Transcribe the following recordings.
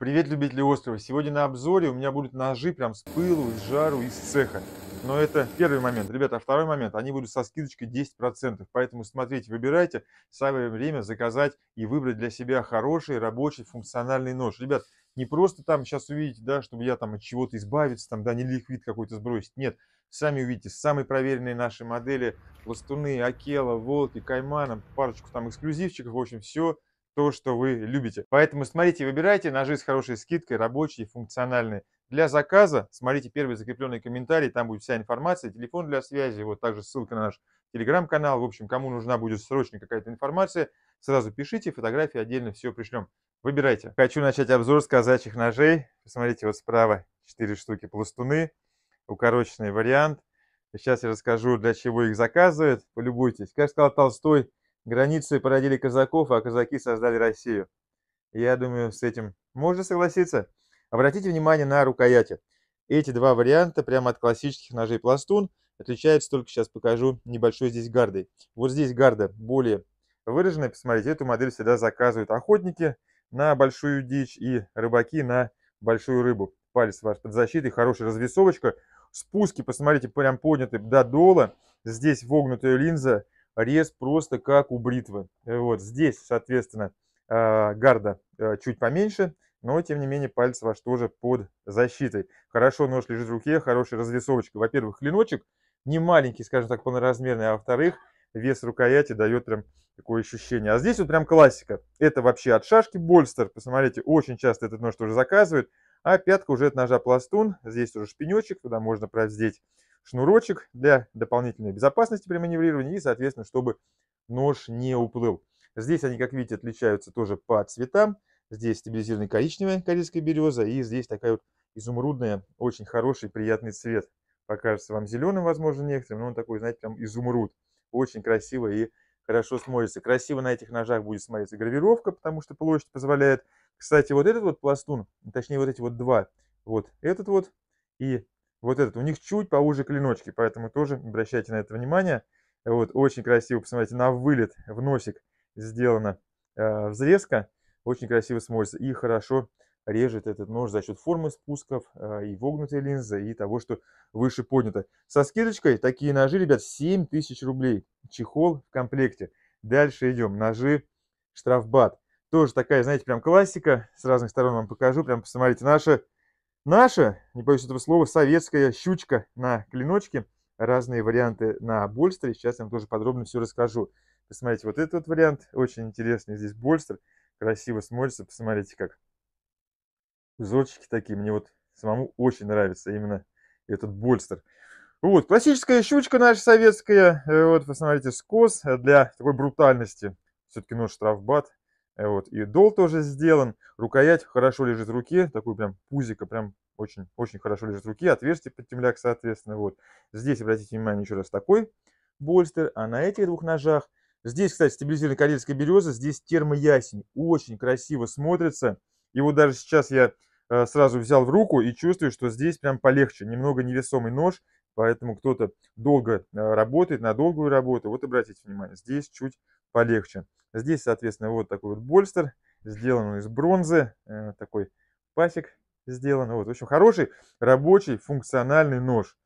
Привет, любители острова! Сегодня на обзоре у меня будут ножи прям с пылу, с жару, из цеха. Но это первый момент. Ребята, а второй момент, они будут со скидочкой 10%. Поэтому смотрите, выбирайте, самое время заказать и выбрать для себя хороший, рабочий, функциональный нож. Ребят, не просто там сейчас увидите, да, чтобы я там от чего-то избавиться, там, да, не ликвид какой-то сбросить. Нет, сами увидите, самые проверенные наши модели, ластуны, Акела, Волки, Каймана, парочку там эксклюзивчиков, в общем, все то, что вы любите. Поэтому смотрите, выбирайте ножи с хорошей скидкой, рабочие, функциональные. Для заказа смотрите первый закрепленный комментарий, там будет вся информация, телефон для связи, вот также ссылка на наш телеграм-канал. В общем, кому нужна будет срочно какая-то информация, сразу пишите, фотографии отдельно все пришлем. Выбирайте. Хочу начать обзор с казачьих ножей. Посмотрите, вот справа 4 штуки пластуны, укороченный вариант. Сейчас я расскажу, для чего их заказывают. Полюбуйтесь. Как сказал Толстой, Границы породили казаков, а казаки создали Россию. Я думаю, с этим можно согласиться. Обратите внимание на рукояти. Эти два варианта прямо от классических ножей пластун отличаются только, сейчас покажу, небольшой здесь гардой. Вот здесь гарда более выраженная, посмотрите, эту модель всегда заказывают охотники на большую дичь и рыбаки на большую рыбу. Палец ваш под защитой, хорошая развесовочка. Спуски, посмотрите, прям подняты до дола. Здесь вогнутая линза, рез просто как у бритвы. Э, вот здесь, соответственно, а, гарда э, чуть поменьше, но тем не менее палец ваш тоже под защитой. Хорошо нож лежит в руке, хорошая развесовочка. Во-первых, клиночек не маленький, скажем так, полноразмерный, а во-вторых, вес рукояти дает прям такое ощущение. А здесь вот прям классика. Это вообще от шашки Больстер. Посмотрите, очень часто этот нож тоже заказывают. А пятка уже от ножа пластун. Здесь уже шпинечек, туда можно провздеть шнурочек для дополнительной безопасности при маневрировании и, соответственно, чтобы нож не уплыл. Здесь они, как видите, отличаются тоже по цветам. Здесь стабилизированная коричневая корейская береза и здесь такая вот изумрудная, очень хороший, приятный цвет. Покажется вам зеленым, возможно, некоторым, но он такой, знаете, прям изумруд. Очень красиво и хорошо смотрится. Красиво на этих ножах будет смотреться гравировка, потому что площадь позволяет. Кстати, вот этот вот пластун, точнее вот эти вот два, вот этот вот и вот этот, у них чуть поуже клиночки, поэтому тоже обращайте на это внимание. Вот, очень красиво, посмотрите, на вылет в носик сделана э, взрезка. Очень красиво смотрится и хорошо режет этот нож за счет формы спусков э, и вогнутой линзы, и того, что выше поднято. Со скидочкой такие ножи, ребят, 7000 рублей. Чехол в комплекте. Дальше идем. Ножи штрафбат. Тоже такая, знаете, прям классика. С разных сторон вам покажу. Прям посмотрите, наши. Наша, не боюсь этого слова, советская щучка на клиночке. Разные варианты на больстере. Сейчас я вам тоже подробно все расскажу. Посмотрите, вот этот вот вариант. Очень интересный здесь больстер. Красиво смотрится. Посмотрите, как узорчики такие. Мне вот самому очень нравится именно этот больстер. Вот, классическая щучка наша советская. Э, вот, посмотрите, скос для такой брутальности. Все-таки нож штрафбат. Э, вот. И дол тоже сделан. Рукоять хорошо лежит в руке. Такой прям пузика прям очень, очень хорошо лежит в руке. Отверстие под темляк, соответственно. Вот. Здесь, обратите внимание, еще раз такой больстер. А на этих двух ножах Здесь, кстати, стабилизированная карельская береза, здесь термоясень. Очень красиво смотрится. и вот даже сейчас я э, сразу взял в руку и чувствую, что здесь прям полегче. Немного невесомый нож, поэтому кто-то долго э, работает, на долгую работу. Вот обратите внимание, здесь чуть полегче. Здесь, соответственно, вот такой вот больстер, сделан из бронзы, э, такой пасик сделан. Вот, в общем, хороший рабочий функциональный нож.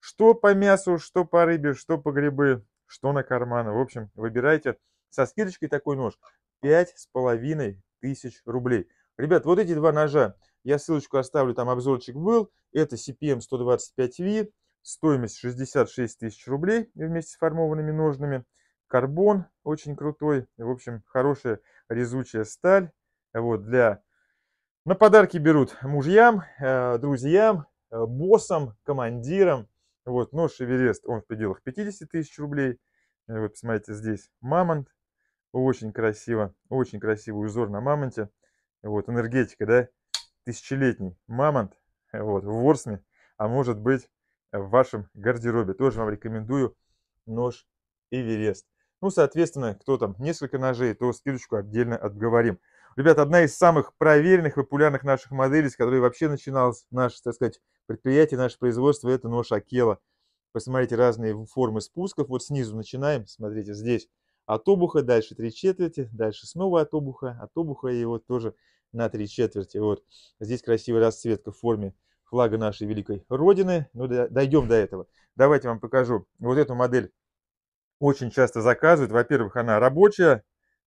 Что по мясу, что по рыбе, что по грибы, что на карманы. В общем, выбирайте со скидочкой такой нож. пять с половиной тысяч рублей. Ребят, вот эти два ножа, я ссылочку оставлю, там обзорчик был. Это CPM 125V, стоимость 66 тысяч рублей вместе с формованными ножными карбон очень крутой. В общем, хорошая резучая сталь. Вот для... На подарки берут мужьям, э, друзьям, э, боссам, командирам. Вот нож Эверест, он в пределах 50 тысяч рублей. Э, вот посмотрите, здесь мамонт. Очень красиво, очень красивый узор на мамонте. Вот энергетика, да, тысячелетний мамонт. Вот в Ворсме, а может быть в вашем гардеробе. Тоже вам рекомендую нож Эверест. Ну, соответственно, кто там несколько ножей, то скидочку отдельно отговорим. Ребята, одна из самых проверенных, популярных наших моделей, с которой вообще начиналось наше, так сказать, предприятие, наше производство, это нож Акела. Посмотрите разные формы спусков. Вот снизу начинаем, смотрите, здесь от обуха, дальше три четверти, дальше снова от обуха, от обуха и вот тоже на три четверти. Вот здесь красивая расцветка в форме флага нашей великой Родины. Ну, дойдем до этого. Давайте вам покажу вот эту модель очень часто заказывают. Во-первых, она рабочая.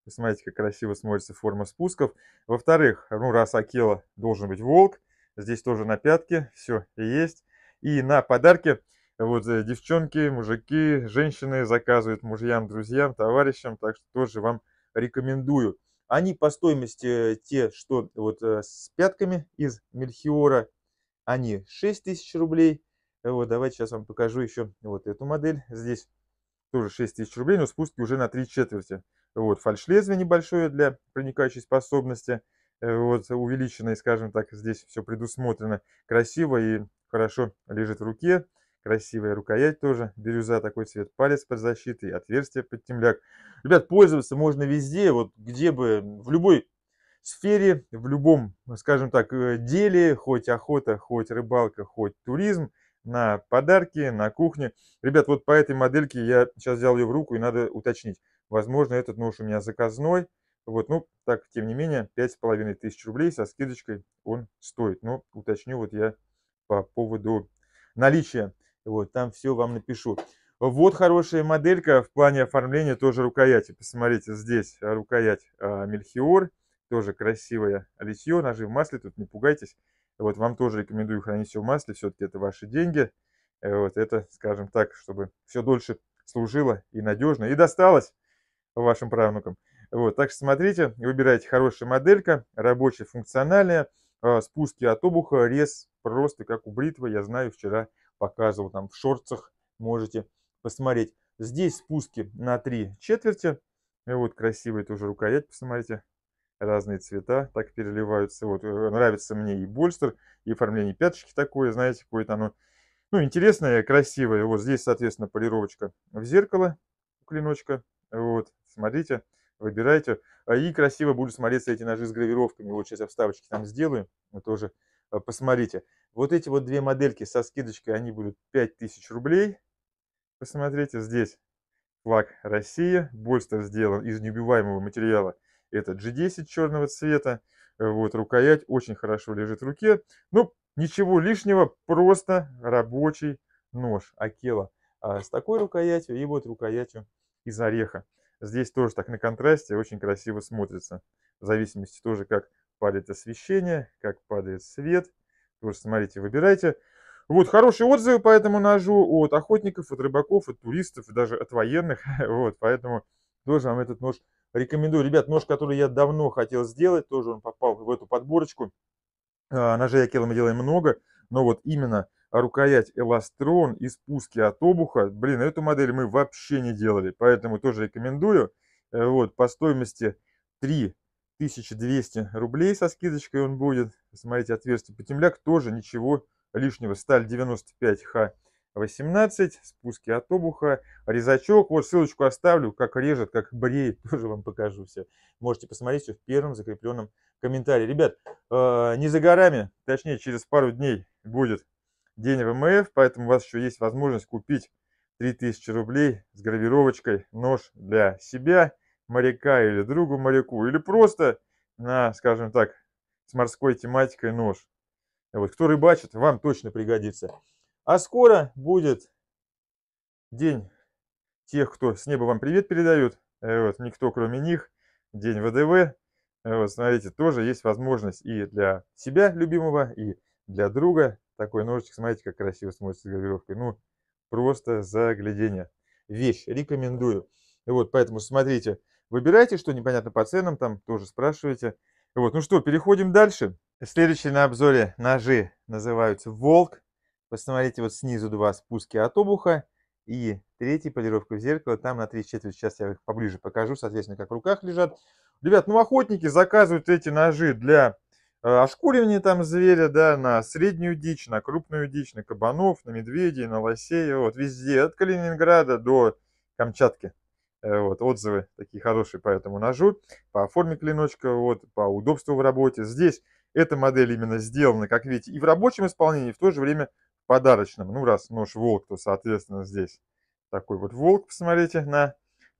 Посмотрите, как красиво смотрится форма спусков. Во-вторых, ну раз Акела должен быть волк. Здесь тоже на пятке все и есть. И на подарки вот э, девчонки, мужики, женщины заказывают мужьям, друзьям, товарищам. Так что тоже вам рекомендую. Они по стоимости те, что вот э, с пятками из Мельхиора, они 6000 рублей. Э, вот, давайте сейчас вам покажу еще вот эту модель. Здесь тоже 6000 рублей, но спуски уже на 3 четверти. Вот, фальшлезвие небольшое для проникающей способности, э, вот, увеличенное, скажем так, здесь все предусмотрено красиво и хорошо лежит в руке. Красивая рукоять тоже, бирюза, такой цвет, палец под защитой, отверстие под темляк. Ребят, пользоваться можно везде, вот где бы, в любой сфере, в любом, скажем так, э, деле, хоть охота, хоть рыбалка, хоть туризм – на подарки, на кухне. Ребят, вот по этой модельке я сейчас взял ее в руку и надо уточнить. Возможно, этот нож у меня заказной. Вот, ну, так, тем не менее, 5,5 тысяч рублей со скидочкой он стоит. Но ну, уточню вот я по поводу наличия. Вот, там все вам напишу. Вот хорошая моделька в плане оформления тоже рукояти. Посмотрите, здесь рукоять а, Мельхиор, тоже красивое литье, ножи в масле, тут не пугайтесь. Вот вам тоже рекомендую хранить все в масле, все-таки это ваши деньги. Э, вот это, скажем так, чтобы все дольше служило и надежно, и досталось вашим правнукам. Вот, так что смотрите, выбирайте хорошая моделька, рабочая, функциональная, а, спуски от обуха, рез просто как у бритвы, я знаю, вчера показывал там в шорцах, можете посмотреть. Здесь спуски на три четверти, И э, вот красивая тоже рукоять, посмотрите, разные цвета так переливаются. Вот э, нравится мне и больстер, и оформление пяточки такое, знаете, какое-то оно, ну, интересное, красивое. Вот здесь, соответственно, полировочка в зеркало клиночка. Вот, смотрите, выбирайте. А, и красиво будут смотреться эти ножи с гравировками. Вот сейчас я вставочки там сделаю, вы тоже а, посмотрите. Вот эти вот две модельки со скидочкой, они будут 5000 рублей. Посмотрите, здесь флаг Россия Больстер сделан из неубиваемого материала – это G10 черного цвета. Э, вот, рукоять очень хорошо лежит в руке. Ну, ничего лишнего, просто рабочий нож Акела. А с такой рукоятью и вот рукоятью из ореха. Здесь тоже так на контрасте очень красиво смотрится. В зависимости тоже, как падает освещение, как падает свет. Тоже смотрите, выбирайте. Вот, хорошие отзывы по этому ножу от охотников, от рыбаков, от туристов, даже от военных. Вот, поэтому тоже вам этот нож рекомендую. Ребят, нож, который я давно хотел сделать, тоже он попал в эту подборочку. А, ножей Акела мы делаем много, но вот именно рукоять Эластрон и спуски от обуха, блин, эту модель мы вообще не делали, поэтому тоже рекомендую. Э, вот, по стоимости 3200 рублей со скидочкой он будет. Смотрите, отверстие потемляк тоже ничего лишнего. Сталь 95Х 18, спуски от обуха, резачок. Вот ссылочку оставлю, как режет, как бреет, тоже вам покажу все. Можете посмотреть все в первом закрепленном комментарии. Ребят, э, не за горами, точнее через пару дней будет день ВМФ, поэтому у вас еще есть возможность купить 3000 рублей с гравировочкой нож для себя, моряка или другу моряку, или просто на, скажем так, с морской тематикой нож. Вот, кто рыбачит, вам точно пригодится. А скоро будет день тех, кто с неба вам привет передают. Э, вот, никто кроме них. День ВДВ. Э, вот, смотрите, тоже есть возможность и для себя любимого, и для друга. Такой ножичек, смотрите, как красиво смотрится с гравировкой. Ну, просто заглядение. Вещь, рекомендую. Вот, поэтому смотрите, выбирайте, что непонятно по ценам, там тоже спрашивайте. Вот, ну что, переходим дальше. Следующие на обзоре ножи называются «Волк». Посмотрите, вот снизу два спуски от обуха и третий полировка в зеркало. Там на 3 четверти, сейчас я их поближе покажу, соответственно, как в руках лежат. Ребят, ну охотники заказывают эти ножи для э, ошкуривания там зверя, да, на среднюю дичь, на крупную дичь, на кабанов, на медведей, на лосей, вот, везде, от Калининграда до Камчатки. Э, вот, отзывы такие хорошие по этому ножу, по форме клиночка, вот, по удобству в работе. Здесь эта модель именно сделана, как видите, и в рабочем исполнении, и в то же время подарочным. Ну, раз нож волк, то, соответственно, здесь такой вот волк, посмотрите, на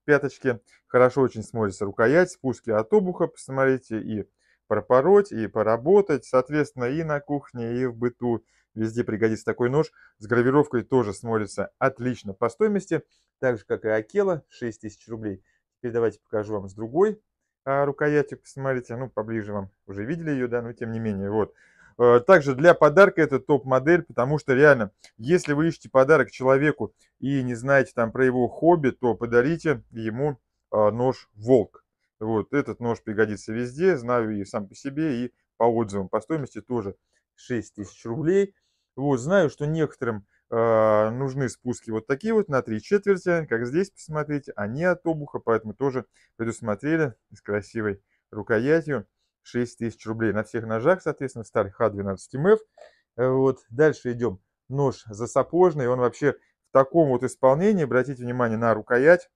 пяточке. Хорошо очень смотрится рукоять, спуски от обуха, посмотрите, и пропороть, и поработать. Соответственно, и на кухне, и в быту везде пригодится такой нож. С гравировкой тоже смотрится отлично по стоимости, так же, как и Акела, 6000 рублей. Теперь давайте покажу вам с другой а, рукоятью, посмотрите, ну, поближе вам уже видели ее, да, но тем не менее, вот. Э, также для подарка это топ-модель, потому что реально, если вы ищете подарок человеку и не знаете там про его хобби, то подарите ему э, нож «Волк». Вот, этот нож пригодится везде, знаю и сам по себе, и по отзывам. По стоимости тоже 6 тысяч рублей. Вот, знаю, что некоторым э, нужны спуски вот такие вот на три четверти, а как здесь, посмотрите, они от обуха, поэтому тоже предусмотрели с красивой рукоятью. 6 тысяч рублей на всех ножах, соответственно, сталь Х12МФ. Э, вот. Дальше идем нож засапожный, он вообще в таком вот исполнении, обратите внимание на рукоять,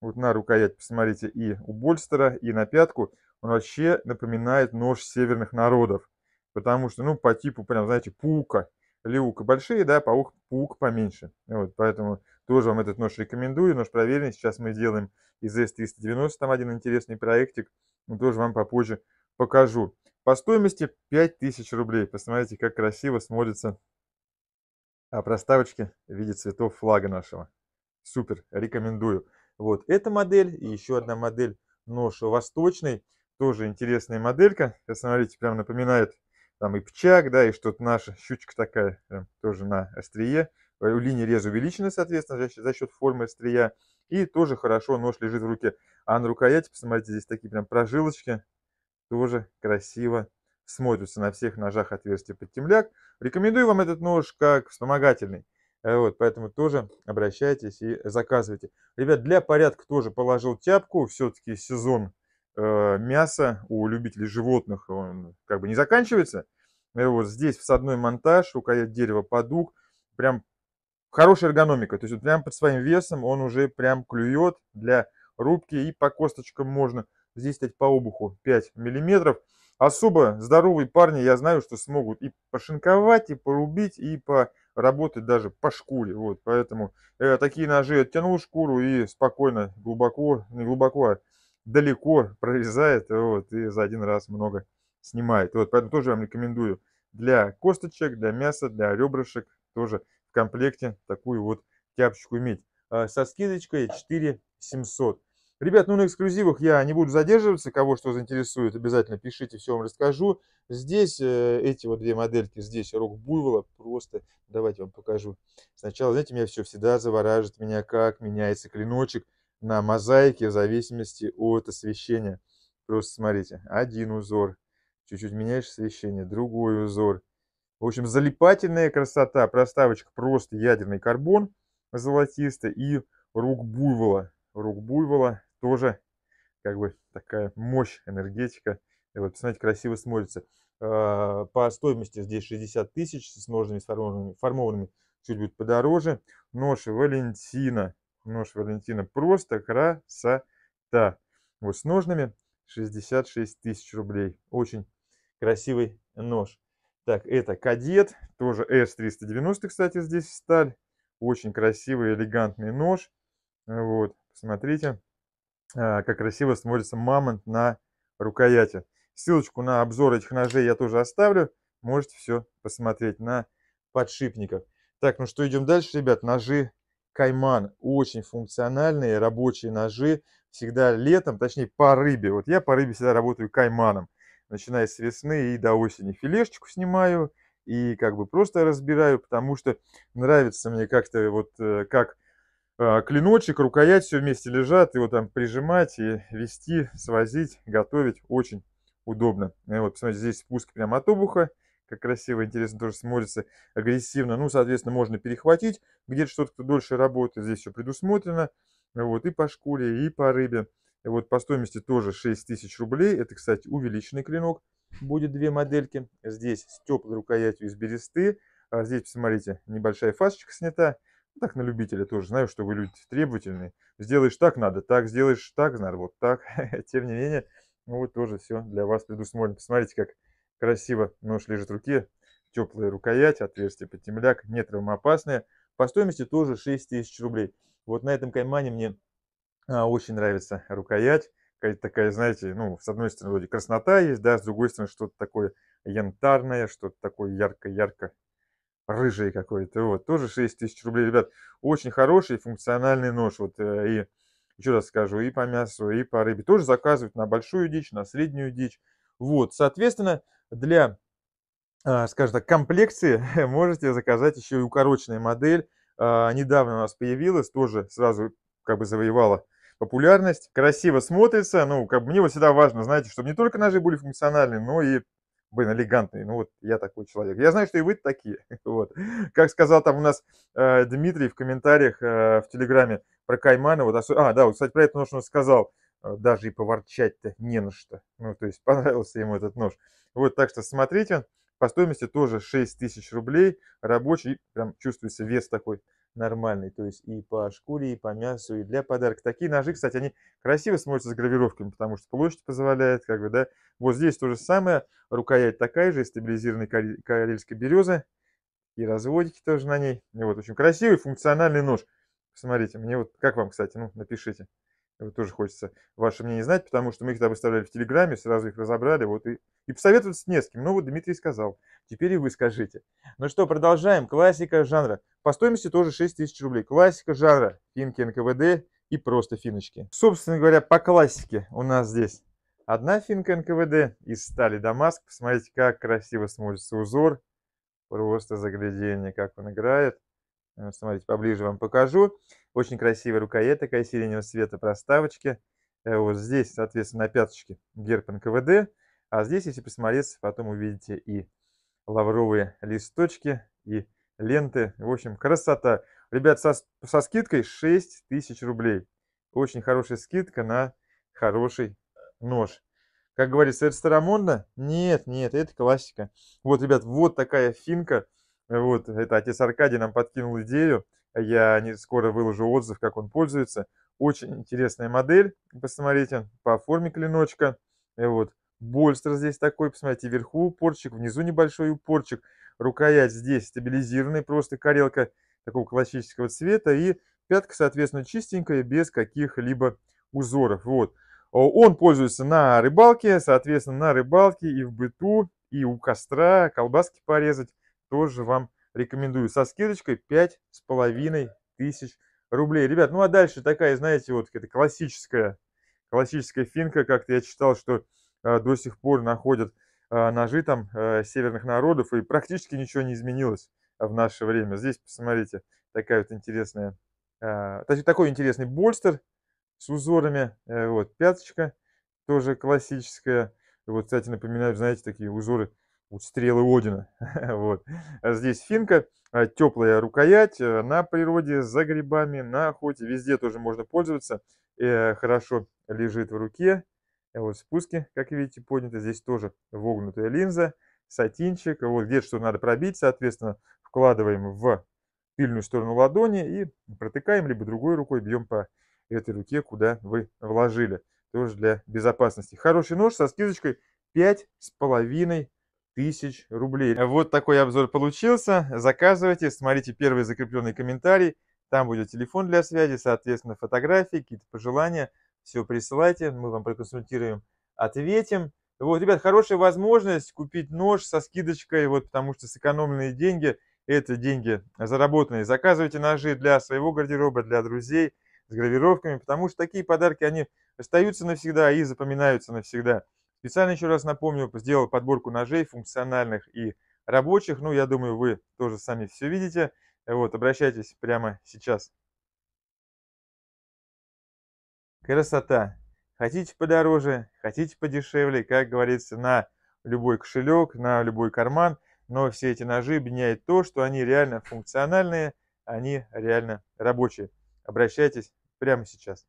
вот на рукоять, посмотрите, и у Больстера, и на пятку, он вообще напоминает нож северных народов, потому что, ну, по типу, прям, знаете, паука, леука большие, да, паук, паук поменьше, вот, поэтому тоже вам этот нож рекомендую, нож проверенный, сейчас мы делаем из S390, там один интересный проектик, но ну, тоже вам попозже покажу. По стоимости 5000 рублей. Посмотрите, как красиво смотрится а проставочки в виде цветов флага нашего. Супер, рекомендую. Вот эта модель и еще одна модель нож восточный. Тоже интересная моделька. посмотрите прям напоминает там и пчак, да, и что-то наша щучка такая, прям тоже на острие. Э, Линия реза увеличена, соответственно, за счет, за счет формы острия. И тоже хорошо нож лежит в руке. А на рукояти, посмотрите, здесь такие прям прожилочки, тоже красиво смотрится на всех ножах отверстие под темляк. Рекомендую вам этот нож как вспомогательный. Э, вот, поэтому тоже обращайтесь и заказывайте. Ребят, для порядка тоже положил тяпку. Все-таки сезон э, мяса у любителей животных он как бы не заканчивается. Э, вот здесь всадной монтаж, рукоять дерева подуг. Прям хорошая эргономика. То есть вот прям под своим весом он уже прям клюет для рубки и по косточкам можно Здесь, кстати, по обуху 5 миллиметров. Особо здоровые парни, я знаю, что смогут и пошинковать, и порубить, и поработать даже по шкуре. Вот, поэтому э, такие ножи оттянул шкуру и спокойно, глубоко, не ну, глубоко, а далеко прорезает. Вот, и за один раз много снимает. Вот, поэтому тоже вам рекомендую для косточек, для мяса, для ребрышек тоже в комплекте такую вот тяпочку иметь. А, со скидочкой 4700. Ребят, ну на эксклюзивах я не буду задерживаться. Кого что заинтересует, обязательно пишите, все вам расскажу. Здесь э, эти вот две модельки, здесь рук буйвола. Просто давайте вам покажу. Сначала, знаете, меня все всегда завораживает меня, как меняется клиночек на мозаике в зависимости от освещения. Просто смотрите, один узор, чуть-чуть меняешь освещение, другой узор. В общем, залипательная красота, проставочка просто ядерный карбон золотистый и рук буйвола. Рук буйвола тоже как бы такая мощь, энергетика. И вот, посмотрите, красиво смотрится. А, по стоимости здесь 60 тысяч, с ножными сформованными, формованными чуть будет подороже. Нож Валентина. Нож Валентина просто красота. Вот с ножными 66 тысяч рублей. Очень красивый нож. Так, это кадет, тоже S390, кстати, здесь сталь. Очень красивый, элегантный нож. Вот, посмотрите. А, как красиво смотрится мамонт на рукояти. Ссылочку на обзор этих ножей я тоже оставлю. Можете все посмотреть на подшипниках. Так, ну что, идем дальше, ребят. Ножи Кайман. Очень функциональные рабочие ножи. Всегда летом, точнее по рыбе. Вот я по рыбе всегда работаю Кайманом. Начиная с весны и до осени. Филешечку снимаю и как бы просто разбираю, потому что нравится мне как-то вот э, как а, клиночек, рукоять все вместе лежат, его там прижимать и вести, свозить, готовить очень удобно. И э, вот, посмотрите, здесь спуск прямо от обуха, как красиво, интересно тоже смотрится, агрессивно. Ну, соответственно, можно перехватить, где-то что-то, кто дольше работает, здесь все предусмотрено. Вот, и по шкуре, и по рыбе. И вот по стоимости тоже 6000 рублей. Это, кстати, увеличенный клинок. Будет две модельки. Здесь с теплой рукоятью из бересты. А здесь, посмотрите, небольшая фасочка снята. Так на любителя тоже знаю, что вы люди требовательные. Сделаешь так надо, так, сделаешь так надо, вот так. Тем не менее, ну вот тоже все для вас предусмотрено. Посмотрите, как красиво нож лежит в руке. Теплая рукоять, отверстие под темляк, не травмоопасное. По стоимости тоже 6000 рублей. Вот на этом каймане мне а, очень нравится рукоять. Какая-то такая, знаете, ну, с одной стороны вроде краснота есть, да, с другой стороны что-то такое янтарное, что-то такое ярко-ярко рыжий какой-то, вот, тоже 6 тысяч рублей, ребят, очень хороший функциональный нож, вот, э, и еще раз скажу, и по мясу, и по рыбе, тоже заказывают на большую дичь, на среднюю дичь, вот, соответственно, для, а, скажем так, комплекции можете заказать еще и укороченная модель, а, недавно у нас появилась, тоже сразу как бы завоевала популярность, красиво смотрится, ну, как бы мне вот всегда важно, знаете, чтобы не только ножи были функциональны, но и блин, элегантный, ну вот я такой человек. Я знаю, что и вы такие. Вот. Как сказал там у нас э, Дмитрий в комментариях э, в Телеграме про Каймана Вот, а, да, вот, кстати, про этот нож он сказал, э, даже и поворчать-то не на что. Ну, то есть понравился ему этот нож. Вот, так что смотрите, по стоимости тоже 6 тысяч рублей, рабочий, прям чувствуется вес такой нормальный, то есть и по шкуре, и по мясу, и для подарка. Такие ножи, кстати, они красиво смотрятся с гравировками, потому что площадь позволяет, как бы, да. Вот здесь то же самое, рукоять такая же, из стабилизированной береза и разводики тоже на ней. И вот очень красивый, функциональный нож. Посмотрите, мне вот, как вам, кстати, ну, напишите тоже хочется ваше мнение знать, потому что мы их там выставляли в Телеграме, сразу их разобрали, вот и, и посоветоваться не с кем. Ну вот Дмитрий сказал, теперь и вы скажите. Ну что, продолжаем. Классика жанра. По стоимости тоже 6 тысяч рублей. Классика жанра. Финки НКВД и просто финочки. Собственно говоря, по классике у нас здесь одна финка НКВД из стали Дамаск. Посмотрите, как красиво смотрится узор. Просто заглядение, как он играет. Э, смотрите, поближе вам покажу. Очень красивая рукоять, такая сиреневого цвета проставочки. Э, вот здесь, соответственно, на пяточке герб НКВД. А здесь, если посмотреть, потом увидите и лавровые листочки, и ленты. В общем, красота. Ребят, со, со скидкой 6000 рублей. Очень хорошая скидка на хороший нож. Как говорится, это старомодно? Нет, нет, это классика. Вот, ребят, вот такая финка. Э, вот, это отец Аркадий нам подкинул идею. Я не скоро выложу отзыв, как он пользуется. Очень интересная модель, посмотрите, по форме клиночка. Э, вот. Больстер здесь такой, посмотрите, вверху упорчик, внизу небольшой упорчик. Рукоять здесь стабилизированная, просто карелка такого классического цвета. И пятка, соответственно, чистенькая, без каких-либо узоров. Вот. Он пользуется на рыбалке, соответственно, на рыбалке и в быту, и у костра колбаски порезать тоже вам рекомендую со скидочкой пять с половиной тысяч рублей. Ребят, ну а дальше такая, знаете, вот это классическая, классическая финка. Как-то я читал, что э, до сих пор находят э, ножи там э, северных народов, и практически ничего не изменилось в наше время. Здесь, посмотрите, такая вот интересная, э, такой интересный больстер с узорами, э, вот пяточка тоже классическая. Вот, кстати, напоминаю, знаете, такие узоры вот стрелы Одина. вот. А здесь финка, а, теплая рукоять, э, на природе, за грибами, на охоте, везде тоже можно пользоваться. Э, хорошо лежит в руке. Э, вот спуски, как видите, подняты. Здесь тоже вогнутая линза, сатинчик. Вот где что надо пробить, соответственно, вкладываем в тыльную сторону ладони и протыкаем, либо другой рукой бьем по этой руке, куда вы вложили. Тоже для безопасности. Хороший нож со скидочкой 5,5 тысяч рублей. Вот такой обзор получился. Заказывайте, смотрите первый закрепленный комментарий. Там будет телефон для связи, соответственно, фотографии, какие-то пожелания. Все присылайте, мы вам проконсультируем, ответим. Вот, ребят, хорошая возможность купить нож со скидочкой, вот, потому что сэкономленные деньги – это деньги заработанные. Заказывайте ножи для своего гардероба, для друзей с гравировками, потому что такие подарки, они остаются навсегда и запоминаются навсегда. Специально еще раз напомню, сделал подборку ножей функциональных и рабочих. Ну, я думаю, вы тоже сами все видите. Вот, обращайтесь прямо сейчас. Красота. Хотите подороже, хотите подешевле, как говорится, на любой кошелек, на любой карман. Но все эти ножи объединяет то, что они реально функциональные, они реально рабочие. Обращайтесь прямо сейчас.